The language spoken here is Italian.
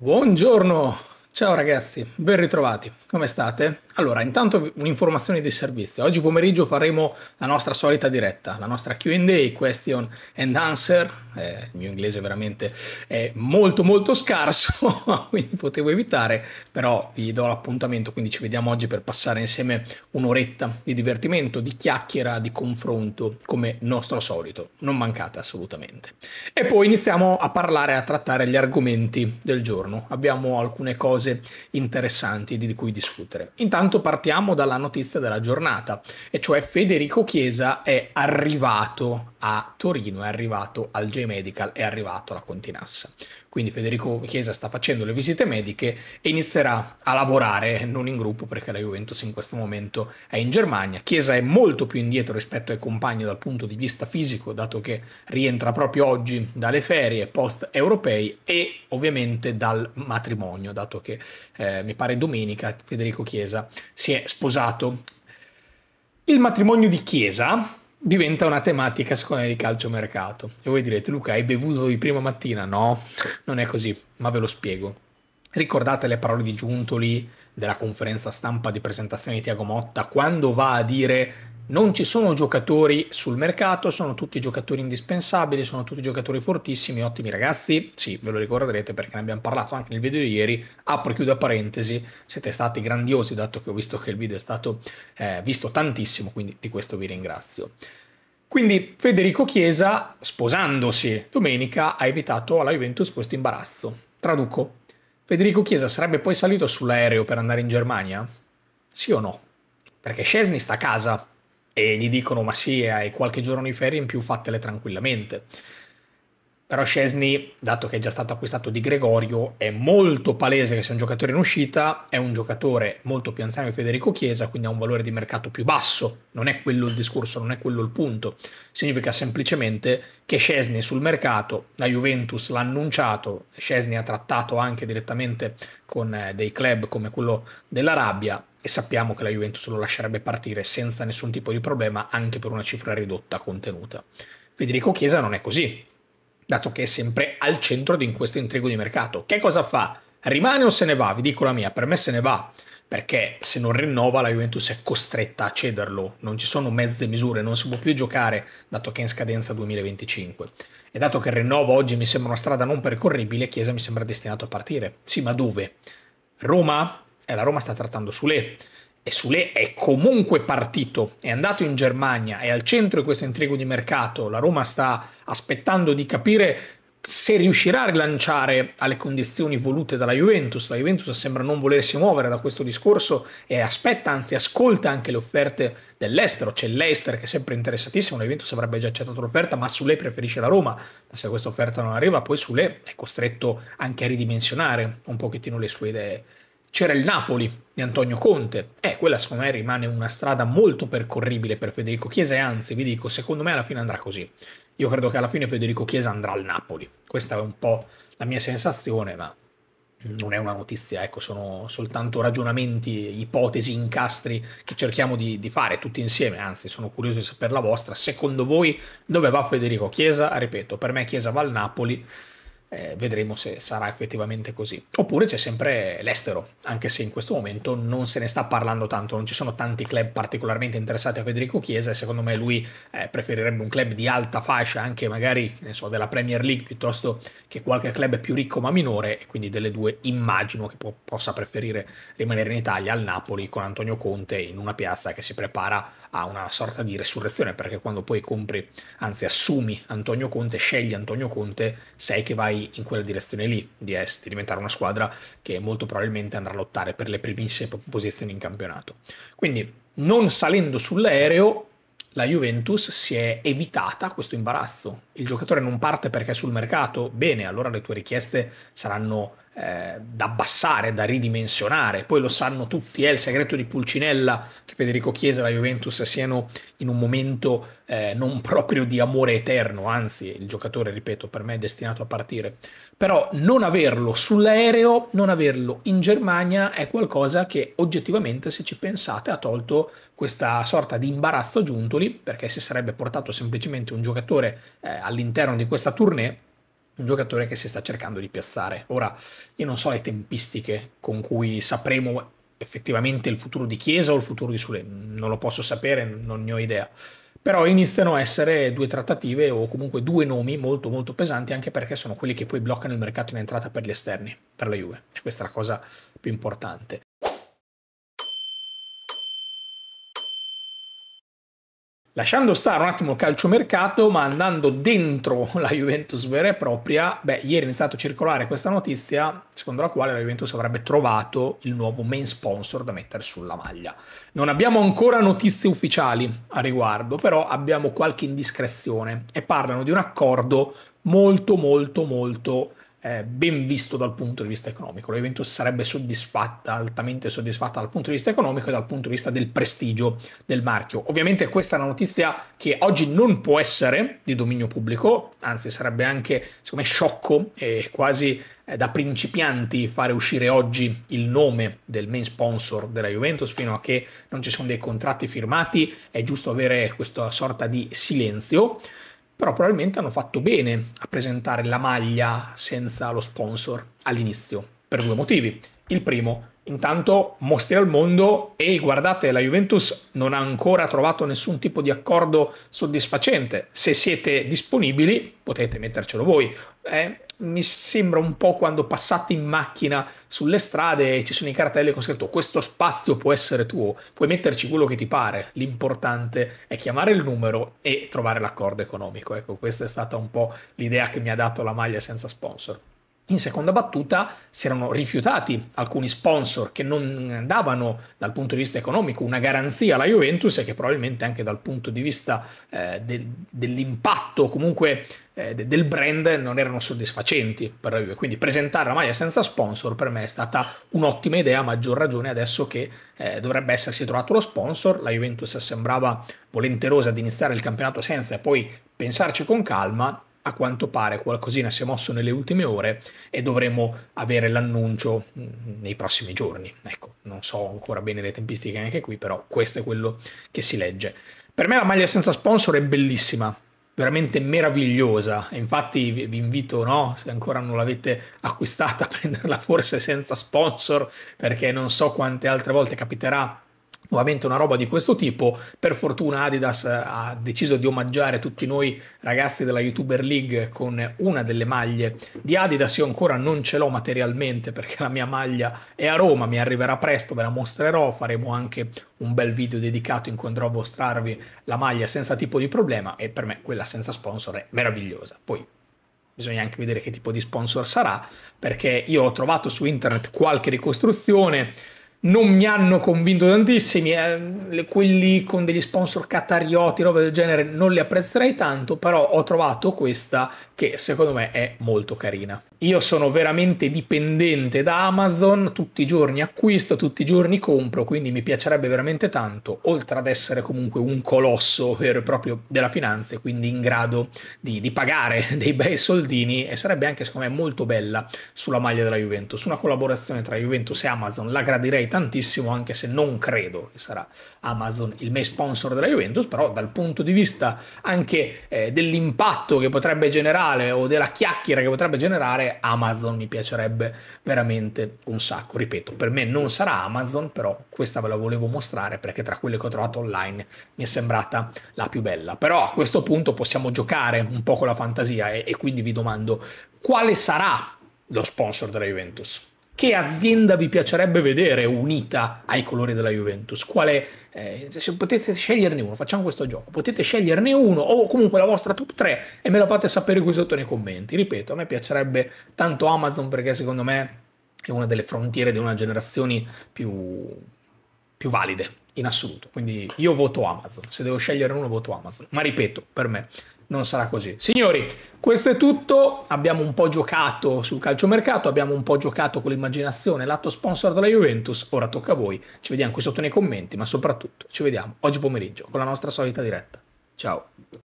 Buongiorno! Ciao ragazzi, ben ritrovati, come state? Allora, intanto un'informazione di servizio. Oggi pomeriggio faremo la nostra solita diretta, la nostra QA, question and answer. Eh, il mio inglese veramente è molto molto scarso, quindi potevo evitare, però vi do l'appuntamento, quindi ci vediamo oggi per passare insieme un'oretta di divertimento, di chiacchiera, di confronto, come nostro solito. Non mancate assolutamente. E poi iniziamo a parlare, a trattare gli argomenti del giorno. Abbiamo alcune cose cose interessanti di cui discutere. Intanto partiamo dalla notizia della giornata, e cioè Federico Chiesa è arrivato a Torino, è arrivato al J-Medical, è arrivato alla Continassa. Quindi Federico Chiesa sta facendo le visite mediche e inizierà a lavorare, non in gruppo perché la Juventus in questo momento è in Germania. Chiesa è molto più indietro rispetto ai compagni dal punto di vista fisico, dato che rientra proprio oggi dalle ferie post-europei e ovviamente dal matrimonio, dato che eh, mi pare domenica Federico Chiesa si è sposato. Il matrimonio di Chiesa diventa una tematica secondo me di calciomercato. E voi direte Luca hai bevuto di prima mattina? No, non è così, ma ve lo spiego. Ricordate le parole di Giuntoli della conferenza stampa di presentazione di Tiago Motta quando va a dire non ci sono giocatori sul mercato, sono tutti giocatori indispensabili, sono tutti giocatori fortissimi, ottimi ragazzi, sì, ve lo ricorderete perché ne abbiamo parlato anche nel video di ieri, apro e chiudo parentesi, siete stati grandiosi dato che ho visto che il video è stato eh, visto tantissimo, quindi di questo vi ringrazio. Quindi Federico Chiesa, sposandosi domenica, ha evitato alla Juventus questo imbarazzo. Traduco, Federico Chiesa sarebbe poi salito sull'aereo per andare in Germania? Sì o no? Perché Scesni sta a casa, e gli dicono ma sì, hai qualche giorno di ferie in più, fattele tranquillamente. Però Scesni, dato che è già stato acquistato di Gregorio, è molto palese che sia un giocatore in uscita, è un giocatore molto più anziano di Federico Chiesa, quindi ha un valore di mercato più basso. Non è quello il discorso, non è quello il punto. Significa semplicemente che Scesni sul mercato, la Juventus l'ha annunciato, Scesni ha trattato anche direttamente con eh, dei club come quello dell'Arabia, e sappiamo che la Juventus lo lascerebbe partire senza nessun tipo di problema anche per una cifra ridotta contenuta. Federico Chiesa non è così, dato che è sempre al centro di questo intrigo di mercato. Che cosa fa? Rimane o se ne va? Vi dico la mia, per me se ne va, perché se non rinnova la Juventus è costretta a cederlo, non ci sono mezze misure, non si può più giocare dato che è in scadenza 2025. E dato che il rinnovo oggi mi sembra una strada non percorribile, Chiesa mi sembra destinato a partire. Sì, ma dove? Roma? e la Roma sta trattando Sule. E Sule è comunque partito, è andato in Germania, è al centro di questo intrigo di mercato. La Roma sta aspettando di capire se riuscirà a rilanciare alle condizioni volute dalla Juventus. La Juventus sembra non volersi muovere da questo discorso e aspetta, anzi ascolta anche le offerte dell'estero. C'è l'Ester che è sempre interessatissimo, la Juventus avrebbe già accettato l'offerta, ma Sule preferisce la Roma. Ma se questa offerta non arriva, poi Sule è costretto anche a ridimensionare un pochettino le sue idee c'era il Napoli di Antonio Conte. Eh, quella secondo me rimane una strada molto percorribile per Federico Chiesa e anzi, vi dico, secondo me alla fine andrà così. Io credo che alla fine Federico Chiesa andrà al Napoli. Questa è un po' la mia sensazione, ma non è una notizia, ecco, sono soltanto ragionamenti, ipotesi, incastri che cerchiamo di, di fare tutti insieme, anzi sono curioso di sapere la vostra. Secondo voi dove va Federico Chiesa? Ripeto, per me Chiesa va al Napoli eh, vedremo se sarà effettivamente così. Oppure c'è sempre l'estero, anche se in questo momento non se ne sta parlando tanto, non ci sono tanti club particolarmente interessati a Federico Chiesa e secondo me lui eh, preferirebbe un club di alta fascia, anche magari so, della Premier League piuttosto che qualche club più ricco ma minore e quindi delle due immagino che po possa preferire rimanere in Italia al Napoli con Antonio Conte in una piazza che si prepara a una sorta di resurrezione perché quando poi compri, anzi assumi Antonio Conte, scegli Antonio Conte, sai che vai in quella direzione lì, di, est, di diventare una squadra che molto probabilmente andrà a lottare per le primissime posizioni in campionato. Quindi, non salendo sull'aereo, la Juventus si è evitata questo imbarazzo. Il giocatore non parte perché è sul mercato, bene, allora le tue richieste saranno eh, da abbassare, da ridimensionare. Poi lo sanno tutti, è il segreto di Pulcinella che Federico Chiesa e la Juventus siano in un momento eh, non proprio di amore eterno, anzi il giocatore, ripeto, per me è destinato a partire. Però non averlo sull'aereo, non averlo in Germania è qualcosa che oggettivamente, se ci pensate, ha tolto questa sorta di imbarazzo a Giuntoli, perché si sarebbe portato semplicemente un giocatore eh, all'interno di questa tournée un giocatore che si sta cercando di piazzare. Ora, io non so le tempistiche con cui sapremo effettivamente il futuro di Chiesa o il futuro di Sule, non lo posso sapere, non ne ho idea. Però iniziano a essere due trattative o comunque due nomi molto molto pesanti anche perché sono quelli che poi bloccano il mercato in entrata per gli esterni, per la Juve. E questa è la cosa più importante. Lasciando stare un attimo il calciomercato, ma andando dentro la Juventus vera e propria, beh, ieri è iniziato a circolare questa notizia secondo la quale la Juventus avrebbe trovato il nuovo main sponsor da mettere sulla maglia. Non abbiamo ancora notizie ufficiali a riguardo, però abbiamo qualche indiscrezione e parlano di un accordo molto molto molto importante eh, ben visto dal punto di vista economico. La Juventus sarebbe soddisfatta, altamente soddisfatta dal punto di vista economico e dal punto di vista del prestigio del marchio. Ovviamente questa è una notizia che oggi non può essere di dominio pubblico, anzi sarebbe anche, secondo me, sciocco e quasi eh, da principianti fare uscire oggi il nome del main sponsor della Juventus fino a che non ci sono dei contratti firmati, è giusto avere questa sorta di silenzio però probabilmente hanno fatto bene a presentare la maglia senza lo sponsor all'inizio, per due motivi. Il primo, intanto mostri al mondo e guardate la Juventus non ha ancora trovato nessun tipo di accordo soddisfacente se siete disponibili potete mettercelo voi eh, mi sembra un po' quando passate in macchina sulle strade e ci sono i cartelli con scritto questo spazio può essere tuo, puoi metterci quello che ti pare, l'importante è chiamare il numero e trovare l'accordo economico. Ecco, questa è stata un po' l'idea che mi ha dato la maglia senza sponsor. In seconda battuta si erano rifiutati alcuni sponsor che non davano dal punto di vista economico una garanzia alla Juventus e che probabilmente anche dal punto di vista eh, de- dell'impatto comunque eh, de- del brand non erano soddisfacenti per la Juve. Quindi presentare la maglia senza sponsor per me è stata un'ottima idea, a maggior ragione adesso che eh, dovrebbe essersi trovato lo sponsor. La Juventus sembrava volenterosa di iniziare il campionato senza e poi pensarci con calma a quanto pare qualcosina si è mosso nelle ultime ore e dovremo avere l'annuncio mm, nei prossimi giorni. Ecco, non so ancora bene le tempistiche anche qui, però questo è quello che si legge. Per me la maglia senza sponsor è bellissima, veramente meravigliosa. Infatti vi invito, no, se ancora non l'avete acquistata, a prenderla forse senza sponsor, perché non so quante altre volte capiterà Ovviamente una roba di questo tipo, per fortuna Adidas eh, ha deciso di omaggiare tutti noi ragazzi della YouTuber League con una delle maglie di Adidas, io ancora non ce l'ho materialmente perché la mia maglia è a Roma, mi arriverà presto, ve la mostrerò, faremo anche un bel video dedicato in cui andrò a mostrarvi la maglia senza tipo di problema e per me quella senza sponsor è meravigliosa. Poi bisogna anche vedere che tipo di sponsor sarà perché io ho trovato su internet qualche ricostruzione non mi hanno convinto tantissimi, eh, quelli con degli sponsor catarioti, roba del genere, non li apprezzerei tanto, però ho trovato questa che secondo me è molto carina. Io sono veramente dipendente da Amazon, tutti i giorni acquisto, tutti i giorni compro, quindi mi piacerebbe veramente tanto, oltre ad essere comunque un colosso vero e proprio della finanza e quindi in grado di, di, pagare dei bei soldini e sarebbe anche secondo me molto bella sulla maglia della Juventus. Una collaborazione tra Juventus e Amazon la gradirei tantissimo anche se non credo che sarà Amazon il main sponsor della Juventus, però dal punto di vista anche eh, dell'impatto che potrebbe generare o della chiacchiera che potrebbe generare Amazon mi piacerebbe veramente un sacco. Ripeto, per me non sarà Amazon, però questa ve la volevo mostrare perché tra quelle che ho trovato online mi è sembrata la più bella. Però a questo punto possiamo giocare un po' con la fantasia e, e quindi vi domando quale sarà lo sponsor della Juventus che azienda vi piacerebbe vedere unita ai colori della Juventus? Quale, eh, se potete sceglierne uno, facciamo questo gioco, potete sceglierne uno o comunque la vostra top 3 e me la fate sapere qui sotto nei commenti. Ripeto, a me piacerebbe tanto Amazon perché secondo me è una delle frontiere di una generazione più, più valide in assoluto. Quindi io voto Amazon, se devo scegliere uno voto Amazon, ma ripeto, per me non sarà così. Signori, questo è tutto, abbiamo un po' giocato sul calciomercato, abbiamo un po' giocato con l'immaginazione, l'atto sponsor della Juventus, ora tocca a voi, ci vediamo qui sotto nei commenti, ma soprattutto ci vediamo oggi pomeriggio con la nostra solita diretta. Ciao!